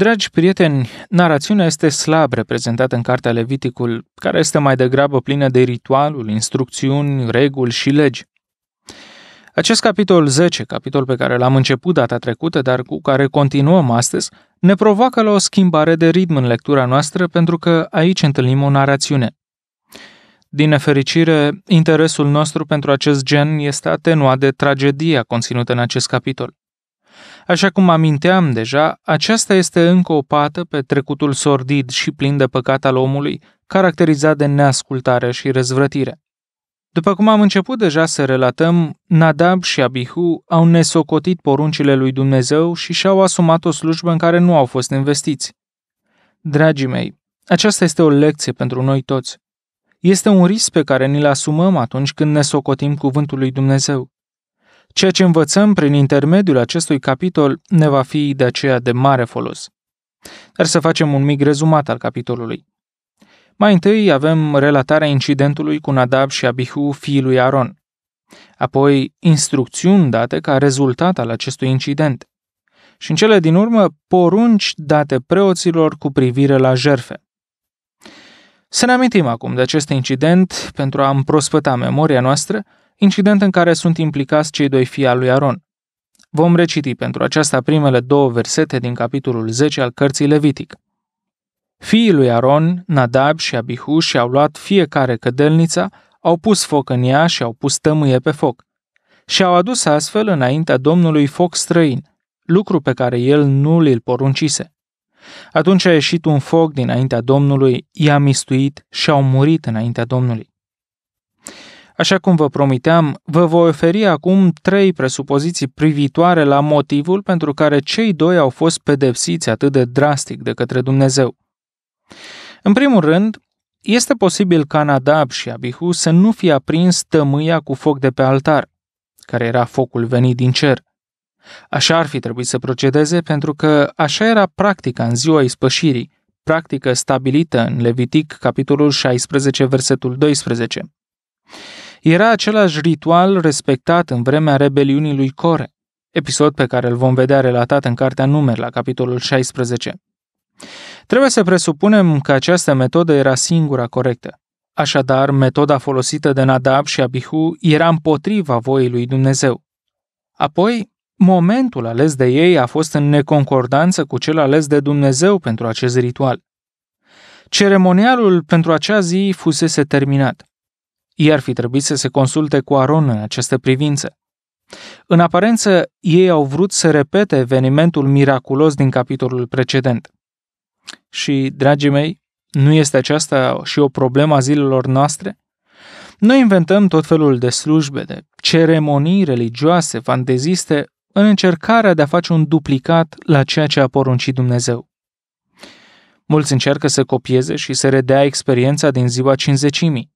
Dragi prieteni, narațiunea este slab reprezentată în cartea Leviticul, care este mai degrabă plină de ritualul, instrucțiuni, reguli și legi. Acest capitol 10, capitol pe care l-am început data trecută, dar cu care continuăm astăzi, ne provoacă la o schimbare de ritm în lectura noastră pentru că aici întâlnim o narațiune. Din nefericire, interesul nostru pentru acest gen este atenuat de tragedia conținută în acest capitol. Așa cum aminteam deja, aceasta este încă o pată pe trecutul sordid și plin de păcat al omului, caracterizat de neascultare și răzvrătire. După cum am început deja să relatăm, Nadab și Abihu au nesocotit poruncile lui Dumnezeu și și-au asumat o slujbă în care nu au fost investiți. Dragii mei, aceasta este o lecție pentru noi toți. Este un risc pe care ni-l asumăm atunci când ne socotim cuvântul lui Dumnezeu. Ceea ce învățăm prin intermediul acestui capitol ne va fi de aceea de mare folos. Dar să facem un mic rezumat al capitolului. Mai întâi avem relatarea incidentului cu Nadab și Abihu, fiul lui Aron. Apoi, instrucțiuni date ca rezultat al acestui incident. Și în cele din urmă, porunci date preoților cu privire la jerfe. Să ne amintim acum de acest incident pentru a împrospăta memoria noastră incident în care sunt implicați cei doi fii al lui Aron. Vom reciti pentru aceasta primele două versete din capitolul 10 al cărții Levitic. Fiii lui Aron, Nadab și Abihu și-au luat fiecare cădelnița, au pus foc în ea și au pus tămâie pe foc. Și au adus astfel înaintea Domnului foc străin, lucru pe care el nu l-l poruncise. Atunci a ieșit un foc dinaintea Domnului, i-a mistuit și au murit înaintea Domnului. Așa cum vă promiteam, vă voi oferi acum trei presupoziții privitoare la motivul pentru care cei doi au fost pedepsiți atât de drastic de către Dumnezeu. În primul rând, este posibil ca Nadab și Abihu să nu fie aprins tămâia cu foc de pe altar, care era focul venit din cer. Așa ar fi trebuit să procedeze pentru că așa era practica în ziua ispășirii, practică stabilită în Levitic, capitolul 16, versetul 12 era același ritual respectat în vremea rebeliunii lui Core, episod pe care îl vom vedea relatat în Cartea Numer la capitolul 16. Trebuie să presupunem că această metodă era singura corectă. Așadar, metoda folosită de Nadab și Abihu era împotriva voii lui Dumnezeu. Apoi, momentul ales de ei a fost în neconcordanță cu cel ales de Dumnezeu pentru acest ritual. Ceremonialul pentru acea zi fusese terminat. Ei ar fi trebuit să se consulte cu Aron în această privință. În aparență, ei au vrut să repete evenimentul miraculos din capitolul precedent. Și, dragii mei, nu este aceasta și o problemă a zilelor noastre? Noi inventăm tot felul de slujbe, de ceremonii religioase, fanteziste, în încercarea de a face un duplicat la ceea ce a poruncit Dumnezeu. Mulți încearcă să copieze și să redea experiența din ziua cinzecimii.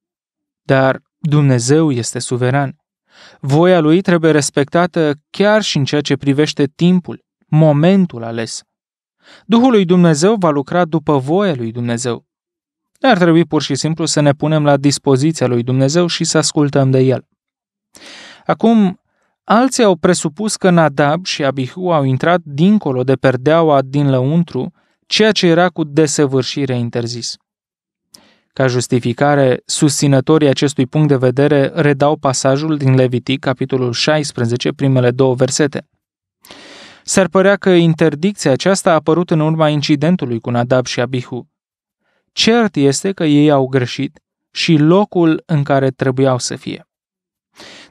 Dar Dumnezeu este suveran. Voia lui trebuie respectată chiar și în ceea ce privește timpul, momentul ales. Duhul lui Dumnezeu va lucra după voia lui Dumnezeu. Ar trebui pur și simplu să ne punem la dispoziția lui Dumnezeu și să ascultăm de el. Acum, alții au presupus că Nadab și Abihu au intrat dincolo de perdeaua din lăuntru, ceea ce era cu desăvârșire interzis. Ca justificare, susținătorii acestui punct de vedere redau pasajul din Levitic, capitolul 16, primele două versete. S-ar părea că interdicția aceasta a apărut în urma incidentului cu Nadab și Abihu. Cert este că ei au greșit și locul în care trebuiau să fie.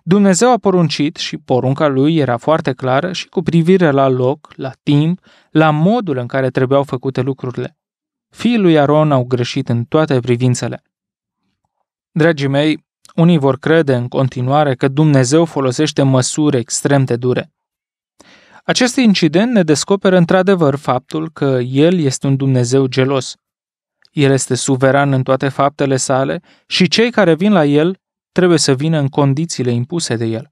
Dumnezeu a poruncit și porunca lui era foarte clară și cu privire la loc, la timp, la modul în care trebuiau făcute lucrurile. Fiii lui Aron au greșit în toate privințele. Dragii mei, unii vor crede în continuare că Dumnezeu folosește măsuri extrem de dure. Acest incident ne descoperă într-adevăr faptul că El este un Dumnezeu gelos. El este suveran în toate faptele sale și cei care vin la El trebuie să vină în condițiile impuse de El.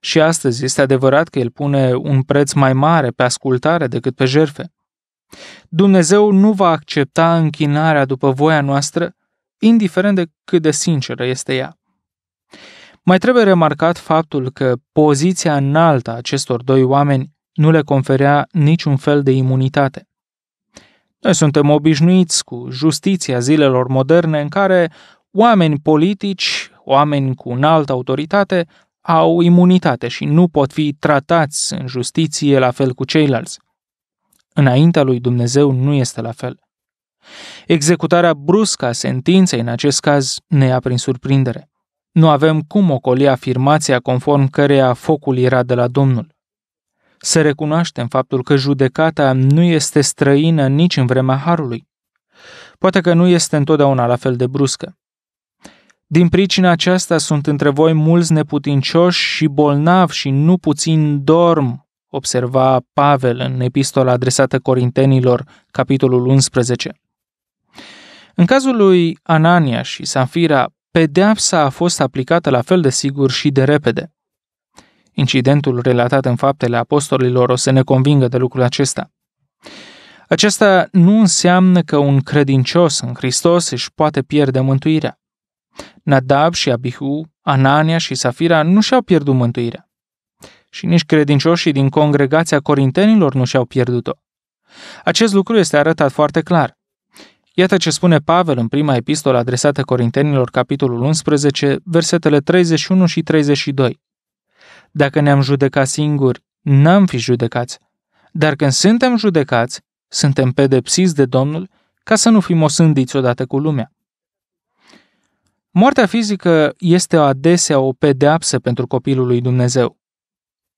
Și astăzi este adevărat că El pune un preț mai mare pe ascultare decât pe jerfe. Dumnezeu nu va accepta închinarea după voia noastră, indiferent de cât de sinceră este ea. Mai trebuie remarcat faptul că poziția înaltă a acestor doi oameni nu le conferea niciun fel de imunitate. Noi suntem obișnuiți cu justiția zilelor moderne în care oameni politici, oameni cu înaltă autoritate, au imunitate și nu pot fi tratați în justiție la fel cu ceilalți. Înaintea lui Dumnezeu nu este la fel. Executarea bruscă a sentinței în acest caz ne ia prin surprindere. Nu avem cum ocoli afirmația conform căreia focul era de la Domnul. Să recunoaștem faptul că judecata nu este străină nici în vremea Harului. Poate că nu este întotdeauna la fel de bruscă. Din pricina aceasta sunt între voi mulți neputincioși și bolnavi și nu puțin dorm observa Pavel în epistola adresată Corintenilor, capitolul 11. În cazul lui Anania și Sanfira, pedeapsa a fost aplicată la fel de sigur și de repede. Incidentul relatat în faptele apostolilor o să ne convingă de lucrul acesta. Aceasta nu înseamnă că un credincios în Hristos își poate pierde mântuirea. Nadab și Abihu, Anania și Safira nu și-au pierdut mântuirea și nici credincioșii din congregația corintenilor nu și-au pierdut-o. Acest lucru este arătat foarte clar. Iată ce spune Pavel în prima epistolă adresată Corintenilor, capitolul 11, versetele 31 și 32. Dacă ne-am judecat singuri, n-am fi judecați. Dar când suntem judecați, suntem pedepsiți de Domnul ca să nu fim osândiți odată cu lumea. Moartea fizică este adesea o pedeapsă pentru copilul lui Dumnezeu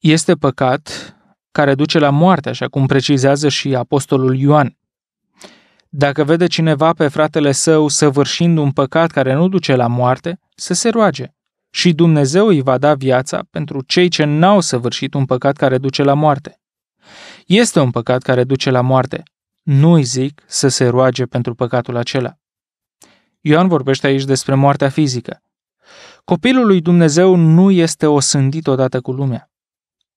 este păcat care duce la moarte, așa cum precizează și apostolul Ioan. Dacă vede cineva pe fratele său săvârșind un păcat care nu duce la moarte, să se roage. Și Dumnezeu îi va da viața pentru cei ce n-au săvârșit un păcat care duce la moarte. Este un păcat care duce la moarte. Nu îi zic să se roage pentru păcatul acela. Ioan vorbește aici despre moartea fizică. Copilul lui Dumnezeu nu este osândit odată cu lumea.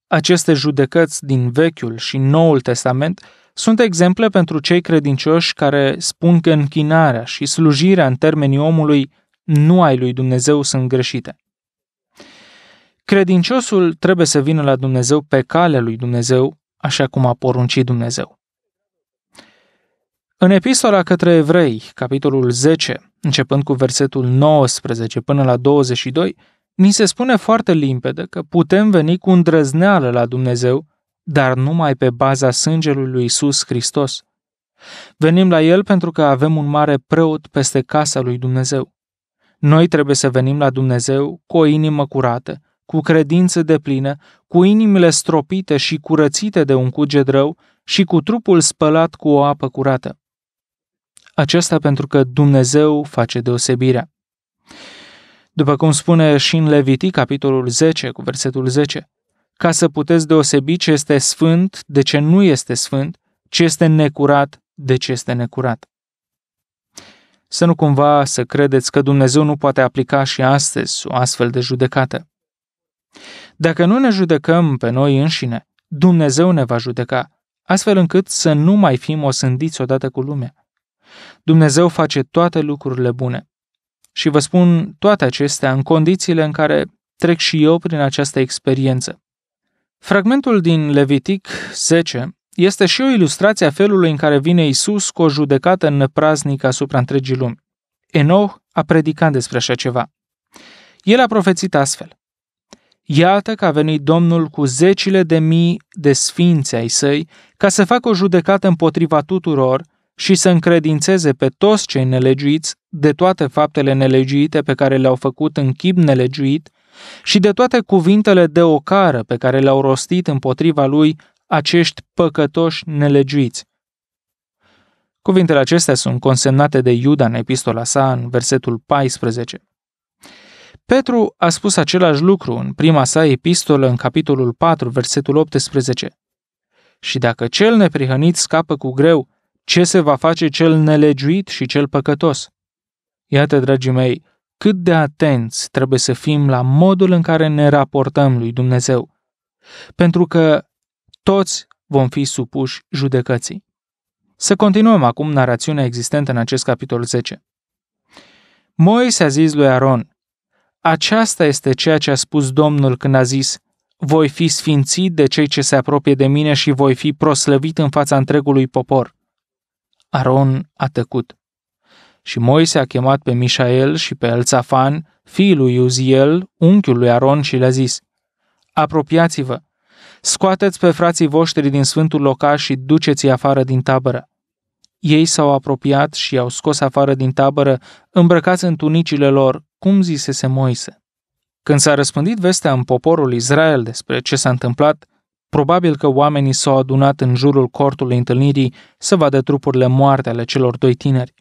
Aceste judecăți din Vechiul și Noul Testament sunt exemple pentru cei credincioși care spun că închinarea și slujirea în termenii omului nu ai lui Dumnezeu sunt greșite. Credinciosul trebuie să vină la Dumnezeu pe calea lui Dumnezeu, așa cum a poruncit Dumnezeu. În epistola către evrei, capitolul 10, începând cu versetul 19 până la 22, mi se spune foarte limpede că putem veni cu îndrăzneală la Dumnezeu, dar numai pe baza sângelui lui Isus Hristos. Venim la El pentru că avem un mare preot peste casa lui Dumnezeu. Noi trebuie să venim la Dumnezeu cu o inimă curată, cu credință deplină, cu inimile stropite și curățite de un cuget rău și cu trupul spălat cu o apă curată. Aceasta pentru că Dumnezeu face deosebirea. După cum spune și în Levitic, capitolul 10, cu versetul 10, ca să puteți deosebi ce este sfânt de ce nu este sfânt, ce este necurat de ce este necurat. Să nu cumva să credeți că Dumnezeu nu poate aplica și astăzi o astfel de judecată. Dacă nu ne judecăm pe noi înșine, Dumnezeu ne va judeca, astfel încât să nu mai fim osândiți odată cu lumea. Dumnezeu face toate lucrurile bune, și vă spun toate acestea în condițiile în care trec și eu prin această experiență. Fragmentul din Levitic 10 este și o ilustrație a felului în care vine Isus cu o judecată năpraznică asupra întregii lumi. Enoch a predicat despre așa ceva. El a profețit astfel. Iată că a venit Domnul cu zecile de mii de sfinți ai săi ca să facă o judecată împotriva tuturor și să încredințeze pe toți cei nelegiuiți de toate faptele nelegiuite pe care le-au făcut în chip nelegiuit și de toate cuvintele de ocară pe care le-au rostit împotriva lui acești păcătoși nelegiuiți. Cuvintele acestea sunt consemnate de Iuda în epistola sa în versetul 14. Petru a spus același lucru în prima sa epistolă în capitolul 4, versetul 18. Și dacă cel neprihănit scapă cu greu, ce se va face cel nelegiuit și cel păcătos. Iată, dragii mei, cât de atenți trebuie să fim la modul în care ne raportăm lui Dumnezeu, pentru că toți vom fi supuși judecății. Să continuăm acum narațiunea existentă în acest capitol 10. Moise a zis lui Aron, aceasta este ceea ce a spus Domnul când a zis, voi fi sfințit de cei ce se apropie de mine și voi fi proslăvit în fața întregului popor. Aron a tăcut. Și Moise a chemat pe Mișael și pe Elțafan, fiul lui Uziel, unchiul lui Aron și le-a zis, Apropiați-vă, scoateți pe frații voștri din sfântul locaș și duceți-i afară din tabără. Ei s-au apropiat și i-au scos afară din tabără, îmbrăcați în tunicile lor, cum zisese Moise. Când s-a răspândit vestea în poporul Israel despre ce s-a întâmplat, Probabil că oamenii s-au adunat în jurul cortului întâlnirii să vadă trupurile moarte ale celor doi tineri.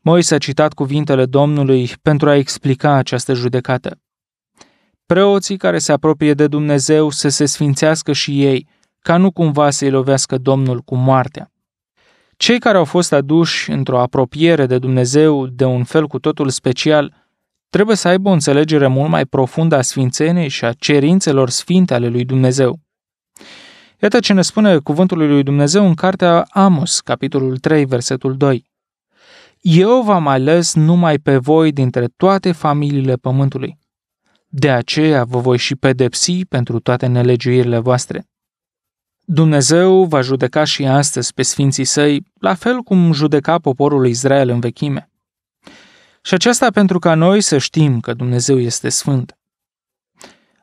Moise a citat cuvintele Domnului pentru a explica această judecată. Preoții care se apropie de Dumnezeu să se sfințească și ei, ca nu cumva să-i lovească Domnul cu moartea. Cei care au fost aduși într-o apropiere de Dumnezeu de un fel cu totul special – trebuie să aibă o înțelegere mult mai profundă a sfințeniei și a cerințelor sfinte ale lui Dumnezeu. Iată ce ne spune cuvântul lui Dumnezeu în cartea Amos, capitolul 3, versetul 2. Eu v-am ales numai pe voi dintre toate familiile pământului. De aceea vă voi și pedepsi pentru toate nelegiuirile voastre. Dumnezeu va judeca și astăzi pe sfinții săi, la fel cum judeca poporul Israel în vechime. Și aceasta pentru ca noi să știm că Dumnezeu este Sfânt.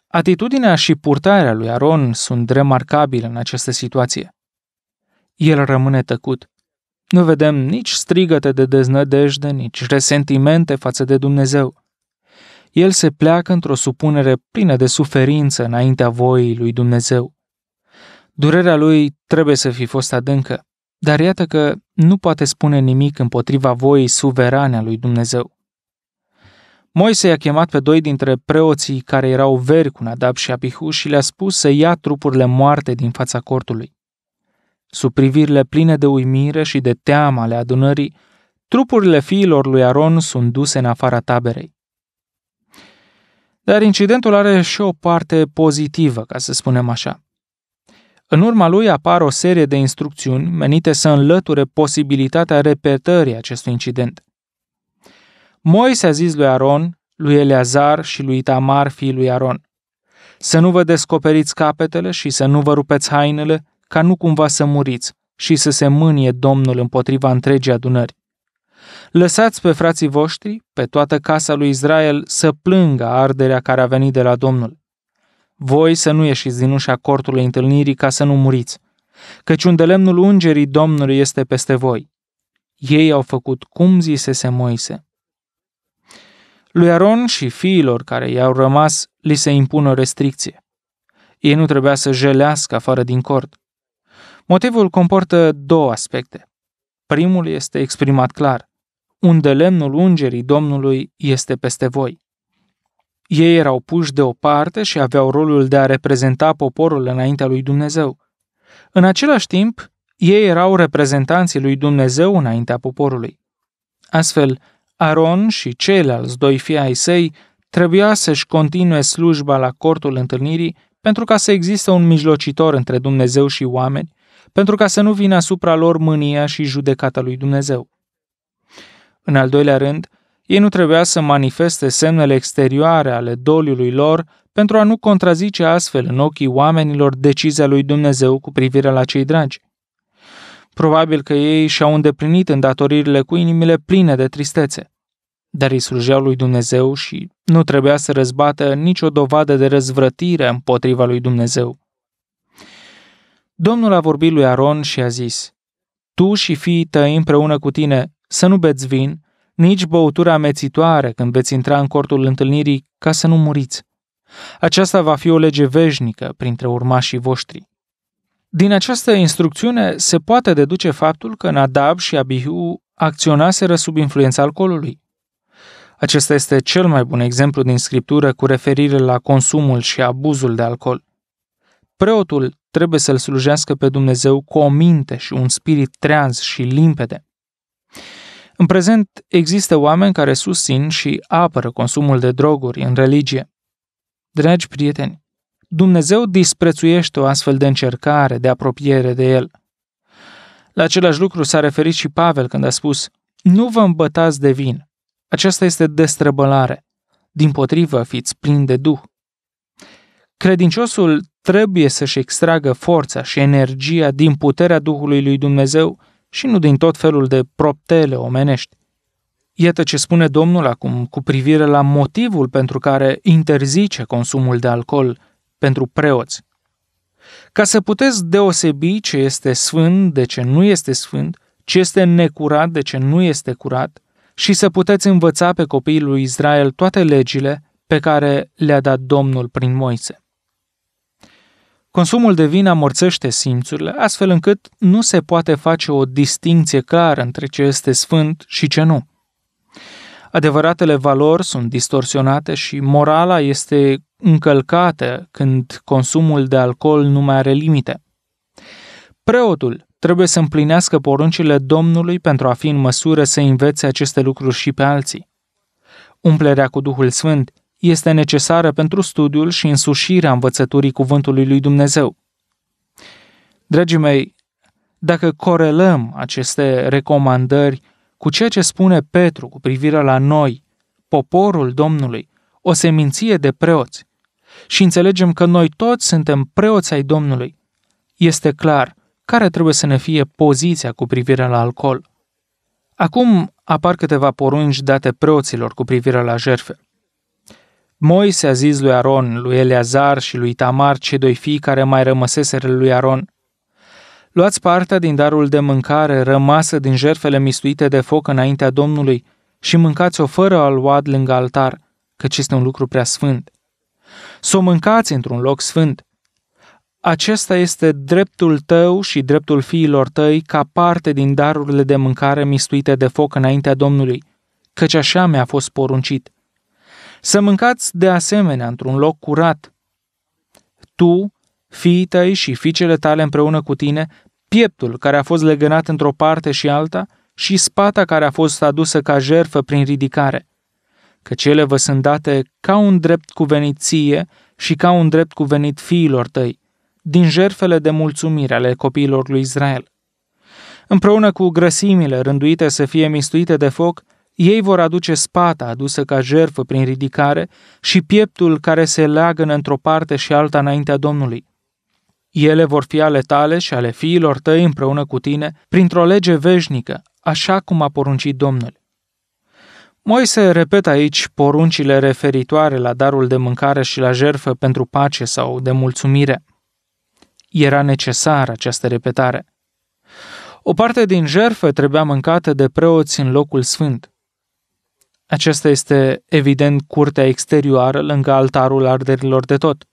Atitudinea și purtarea lui Aron sunt remarcabile în această situație. El rămâne tăcut. Nu vedem nici strigăte de deznădejde, nici resentimente față de Dumnezeu. El se pleacă într-o supunere plină de suferință înaintea voii lui Dumnezeu. Durerea lui trebuie să fi fost adâncă. Dar iată că nu poate spune nimic împotriva voii suverane a lui Dumnezeu. Moise i-a chemat pe doi dintre preoții care erau veri cu Nadab și Abihu și le-a spus să ia trupurile moarte din fața cortului. Sub privirile pline de uimire și de teamă ale adunării, trupurile fiilor lui Aron sunt duse în afara taberei. Dar incidentul are și o parte pozitivă, ca să spunem așa. În urma lui apar o serie de instrucțiuni menite să înlăture posibilitatea repetării acestui incident. Moise a zis lui Aron, lui Eleazar și lui Tamar, fiul lui Aron, să nu vă descoperiți capetele și să nu vă rupeți hainele, ca nu cumva să muriți și să se mânie Domnul împotriva întregii adunări. Lăsați pe frații voștri, pe toată casa lui Israel, să plângă arderea care a venit de la Domnul voi să nu ieșiți din ușa cortului întâlnirii ca să nu muriți, căci unde lemnul ungerii Domnului este peste voi. Ei au făcut cum zisese Moise. Lui Aron și fiilor care i-au rămas li se impună o restricție. Ei nu trebuia să jelească afară din cort. Motivul comportă două aspecte. Primul este exprimat clar. Unde lemnul ungerii Domnului este peste voi. Ei erau puși deoparte și aveau rolul de a reprezenta poporul înaintea lui Dumnezeu. În același timp, ei erau reprezentanții lui Dumnezeu înaintea poporului. Astfel, Aron și ceilalți doi fii ai săi trebuia să-și continue slujba la cortul întâlnirii pentru ca să existe un mijlocitor între Dumnezeu și oameni, pentru ca să nu vină asupra lor mânia și judecata lui Dumnezeu. În al doilea rând, ei nu trebuia să manifeste semnele exterioare ale doliului lor pentru a nu contrazice astfel în ochii oamenilor decizia lui Dumnezeu cu privire la cei dragi. Probabil că ei și-au îndeplinit îndatoririle cu inimile pline de tristețe. Dar îi slujeau lui Dumnezeu și nu trebuia să răzbată nicio dovadă de răzvrătire împotriva lui Dumnezeu. Domnul a vorbit lui Aron și a zis, Tu și fii tăi împreună cu tine să nu beți vin, nici băutura amețitoare când veți intra în cortul întâlnirii ca să nu muriți. Aceasta va fi o lege veșnică printre urmașii voștri. Din această instrucțiune se poate deduce faptul că Nadab și Abihu acționaseră sub influența alcoolului. Acesta este cel mai bun exemplu din scriptură cu referire la consumul și abuzul de alcool. Preotul trebuie să-l slujească pe Dumnezeu cu o minte și un spirit treaz și limpede. În prezent, există oameni care susțin și apără consumul de droguri în religie. Dragi prieteni, Dumnezeu disprețuiește o astfel de încercare de apropiere de El. La același lucru s-a referit și Pavel când a spus, nu vă îmbătați de vin. Aceasta este destrăbălare. Din potrivă, fiți plini de Duh. Credinciosul trebuie să-și extragă forța și energia din puterea Duhului lui Dumnezeu și nu din tot felul de proptele omenești. Iată ce spune Domnul acum cu privire la motivul pentru care interzice consumul de alcool pentru preoți. Ca să puteți deosebi ce este sfânt de ce nu este sfânt, ce este necurat de ce nu este curat, și să puteți învăța pe copiii lui Israel toate legile pe care le-a dat Domnul prin Moise. Consumul de vin amorțește simțurile, astfel încât nu se poate face o distinție clară între ce este sfânt și ce nu. Adevăratele valori sunt distorsionate și morala este încălcată când consumul de alcool nu mai are limite. Preotul trebuie să împlinească poruncile Domnului pentru a fi în măsură să învețe aceste lucruri și pe alții. Umplerea cu Duhul Sfânt este necesară pentru studiul și însușirea învățăturii Cuvântului lui Dumnezeu. Dragii mei, dacă corelăm aceste recomandări cu ceea ce spune Petru cu privire la noi, poporul Domnului, o seminție de preoți, și înțelegem că noi toți suntem preoți ai Domnului, este clar care trebuie să ne fie poziția cu privire la alcool. Acum apar câteva porunci date preoților cu privire la jerfe. Moise a zis lui Aron, lui Eleazar și lui Tamar, cei doi fii care mai rămăseseră lui Aron, Luați partea din darul de mâncare rămasă din jerfele mistuite de foc înaintea Domnului și mâncați-o fără a luat lângă altar, căci este un lucru prea sfânt. Să o mâncați într-un loc sfânt. Acesta este dreptul tău și dreptul fiilor tăi ca parte din darurile de mâncare mistuite de foc înaintea Domnului, căci așa mi-a fost poruncit – să mâncați de asemenea într-un loc curat. Tu, fiii tăi și fiicele tale împreună cu tine, pieptul care a fost legănat într-o parte și alta și spata care a fost adusă ca jerfă prin ridicare, că cele vă sunt date ca un drept cuvenit ție și ca un drept cuvenit fiilor tăi, din jerfele de mulțumire ale copiilor lui Israel. Împreună cu grăsimile rânduite să fie mistuite de foc, ei vor aduce spata adusă ca jerfă prin ridicare și pieptul care se leagă într-o parte și alta înaintea Domnului. Ele vor fi ale tale și ale fiilor tăi împreună cu tine, printr-o lege veșnică, așa cum a poruncit Domnul. Moise repetă aici poruncile referitoare la darul de mâncare și la jerfă pentru pace sau de mulțumire. Era necesară această repetare. O parte din jerfă trebuia mâncată de preoți în locul sfânt. Acesta este, evident, curtea exterioară lângă altarul arderilor de tot.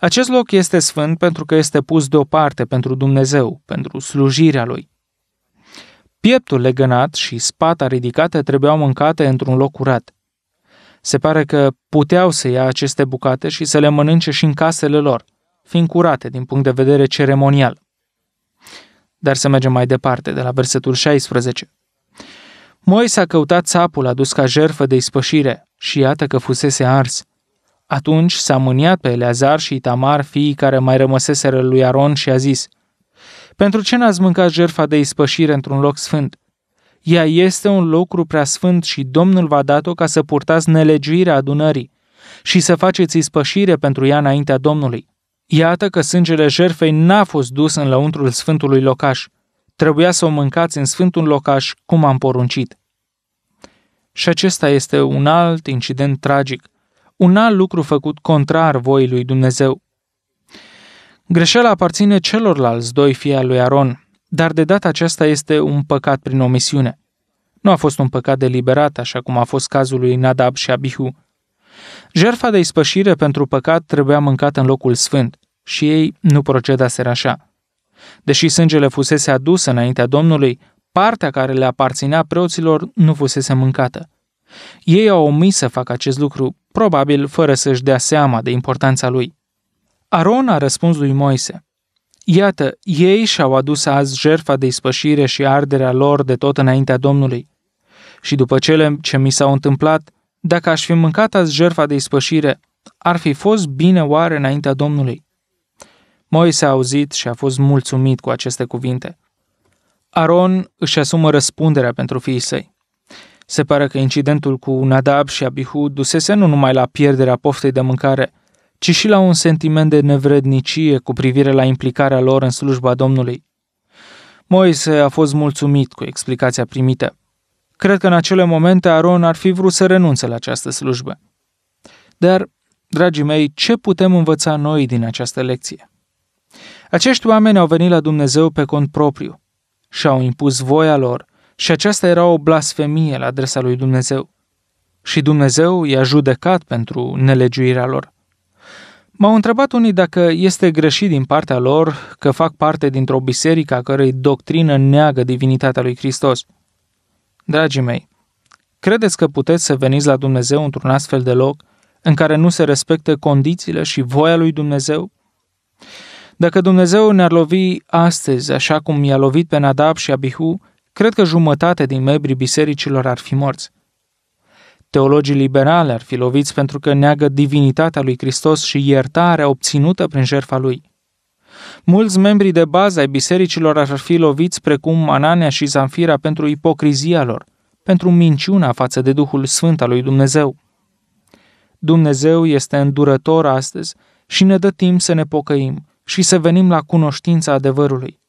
Acest loc este sfânt pentru că este pus deoparte pentru Dumnezeu, pentru slujirea lui. Pieptul legănat și spata ridicată trebuiau mâncate într-un loc curat. Se pare că puteau să ia aceste bucate și să le mănânce și în casele lor, fiind curate din punct de vedere ceremonial. Dar să mergem mai departe, de la versetul 16. Moise a căutat sapul adus ca jerfă de ispășire și iată că fusese ars. Atunci s-a mâniat pe Eleazar și Itamar, fiii care mai rămăseseră lui Aron și a zis, Pentru ce n-ați mâncat jerfa de ispășire într-un loc sfânt? Ea este un lucru prea sfânt și Domnul v-a dat-o ca să purtați nelegiuirea adunării și să faceți ispășire pentru ea înaintea Domnului. Iată că sângele jerfei n-a fost dus în lăuntrul sfântului locaș – Trebuia să o mâncați în sfântul locaș, cum am poruncit. Și acesta este un alt incident tragic, un alt lucru făcut contrar voii lui Dumnezeu. Greșeala aparține celorlalți doi fii al lui Aron, dar de data aceasta este un păcat prin omisiune. Nu a fost un păcat deliberat, așa cum a fost cazul lui Nadab și Abihu. Jerfa de ispășire pentru păcat trebuia mâncată în locul sfânt și ei nu procedaseră așa. Deși sângele fusese adus înaintea Domnului, partea care le aparținea preoților nu fusese mâncată. Ei au omis să facă acest lucru, probabil fără să-și dea seama de importanța lui. Aron a răspuns lui Moise, Iată, ei și-au adus azi jertfa de ispășire și arderea lor de tot înaintea Domnului. Și după cele ce mi s-au întâmplat, dacă aș fi mâncat azi jertfa de ispășire, ar fi fost bine oare înaintea Domnului. Moise a auzit și a fost mulțumit cu aceste cuvinte. Aron își asumă răspunderea pentru fiii săi. Se pare că incidentul cu Nadab și Abihu dusese nu numai la pierderea poftei de mâncare, ci și la un sentiment de nevrednicie cu privire la implicarea lor în slujba Domnului. Moise a fost mulțumit cu explicația primită. Cred că în acele momente Aron ar fi vrut să renunțe la această slujbă. Dar, dragii mei, ce putem învăța noi din această lecție? Acești oameni au venit la Dumnezeu pe cont propriu și au impus voia lor și aceasta era o blasfemie la adresa lui Dumnezeu. Și Dumnezeu i-a judecat pentru nelegiuirea lor. M-au întrebat unii dacă este greșit din partea lor că fac parte dintr-o biserică a cărei doctrină neagă divinitatea lui Hristos. Dragii mei, credeți că puteți să veniți la Dumnezeu într-un astfel de loc în care nu se respectă condițiile și voia lui Dumnezeu? Dacă Dumnezeu ne-ar lovi astăzi, așa cum i-a lovit pe Nadab și Abihu, cred că jumătate din membrii bisericilor ar fi morți. Teologii liberali ar fi loviți pentru că neagă divinitatea lui Hristos și iertarea obținută prin jertfa lui. Mulți membri de bază ai bisericilor ar fi loviți precum Anania și Zanfira pentru ipocrizia lor, pentru minciuna față de Duhul Sfânt al lui Dumnezeu. Dumnezeu este îndurător astăzi și ne dă timp să ne pocăim, și să venim la cunoștința adevărului.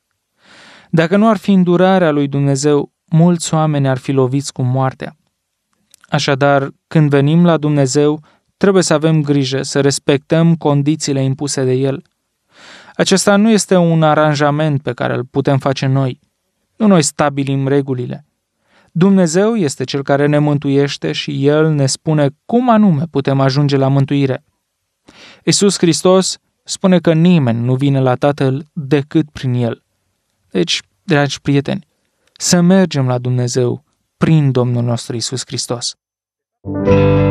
Dacă nu ar fi îndurarea lui Dumnezeu, mulți oameni ar fi loviți cu moartea. Așadar, când venim la Dumnezeu, trebuie să avem grijă să respectăm condițiile impuse de El. Acesta nu este un aranjament pe care îl putem face noi. Nu noi stabilim regulile. Dumnezeu este cel care ne mântuiește și El ne spune cum anume putem ajunge la mântuire. Isus Hristos spune că nimeni nu vine la Tatăl decât prin El. Deci, dragi prieteni, să mergem la Dumnezeu prin Domnul nostru Isus Hristos. Thank you.